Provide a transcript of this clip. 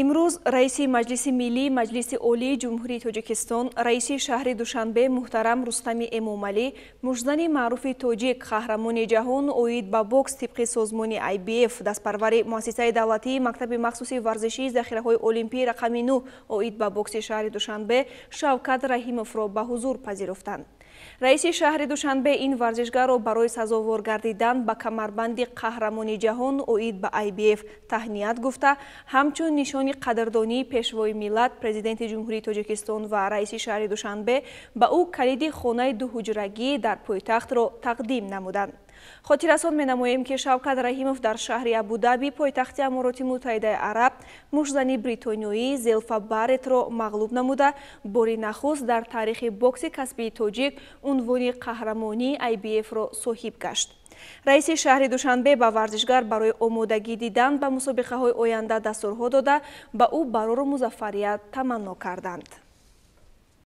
имрӯз раиси маҷлиси миллии маҷлиси олии ҷумҳурии тоҷикистон раиси шаҳри душанбе муҳтарам рустами эмомалӣ мушзани маъруфи тоҷик қаҳрамони ҷаҳон оид ба бокс тибқи созмони ibf дастпарвари муассисаи давлатии мактаби махсуси варзишии захираҳои олимпии рақами нӯ оид ба бокси шаҳри душанбе шавкат раҳимовро ба ҳузур пазируфтанд раиси шаҳри душанбе ин варзишгарро барои сазовор гардидан ба камарбанди қаҳрамони ҷаҳон оид ба ibf таҳният гуфта ҳамчун нишони қадрдонии пешвои миллат президенти ҷумҳурии тоҷикистон ва раиси шаҳри душанбе ба ӯ калиди хонаи дуҳуҷрагӣ дар пойтахтро тақдим намуданд хотиррасон менамоем ки шавкат раҳимов дар шаҳри абу-даби пойтахти амороти муттаҳидаи араб мушзани бритониёӣ зелфа баретро мағлуб намуда бори нахуст дар таърихи бокси касбии тоҷик унвони қаҳрамонии айбиэфро соҳиб гашт раиси шаҳри душанбе ба варзишгар барои омодагӣ дидан ба мусобиқаҳои оянда дастурҳо дода ба ӯ барору музаффарият таманно карданд